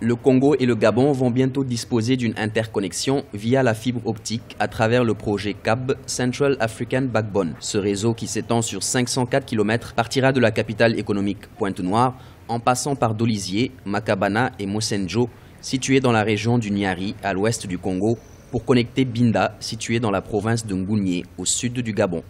le Congo et le Gabon vont bientôt disposer d'une interconnexion via la fibre optique à travers le projet CAB Central African Backbone. Ce réseau qui s'étend sur 504 km partira de la capitale économique Pointe-Noire en passant par Dolizier, Makabana et Mosenjo, situés dans la région du Niari à l'ouest du Congo, pour connecter Binda, situé dans la province de Ngounié au sud du Gabon.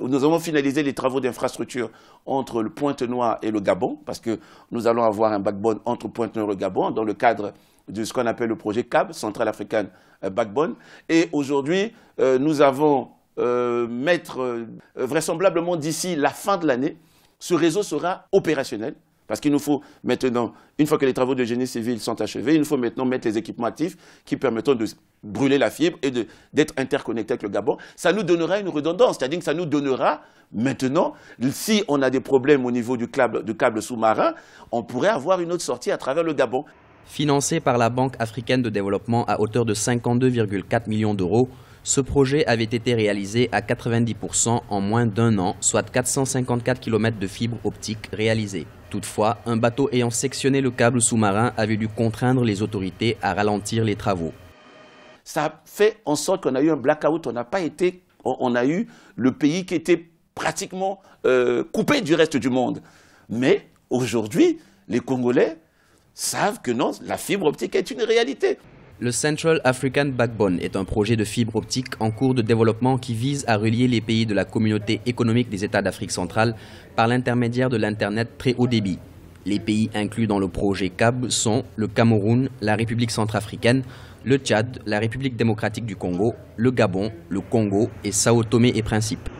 Nous avons finalisé les travaux d'infrastructure entre le Pointe-Noire et le Gabon, parce que nous allons avoir un backbone entre Pointe-Noire et le Gabon dans le cadre de ce qu'on appelle le projet CAB, Centrale African euh, Backbone. Et aujourd'hui, euh, nous avons euh, mettre vraisemblablement d'ici la fin de l'année, ce réseau sera opérationnel. Parce qu'il nous faut maintenant, une fois que les travaux de génie civil sont achevés, il nous faut maintenant mettre les équipements actifs qui permettront de brûler la fibre et d'être interconnectés avec le Gabon. Ça nous donnera une redondance, c'est-à-dire que ça nous donnera maintenant, si on a des problèmes au niveau du du câble sous-marin, on pourrait avoir une autre sortie à travers le Gabon. Financé par la Banque africaine de développement à hauteur de 52,4 millions d'euros, ce projet avait été réalisé à 90% en moins d'un an, soit 454 km de fibres optique réalisées. Toutefois, un bateau ayant sectionné le câble sous-marin avait dû contraindre les autorités à ralentir les travaux. Ça a fait en sorte qu'on a eu un blackout, on n'a pas été, on a eu le pays qui était pratiquement euh, coupé du reste du monde. Mais aujourd'hui, les Congolais savent que non, la fibre optique est une réalité. Le Central African Backbone est un projet de fibre optique en cours de développement qui vise à relier les pays de la communauté économique des États d'Afrique centrale par l'intermédiaire de l'Internet très haut débit. Les pays inclus dans le projet CAB sont le Cameroun, la République centrafricaine, le Tchad, la République démocratique du Congo, le Gabon, le Congo et Sao Tomé et Principe.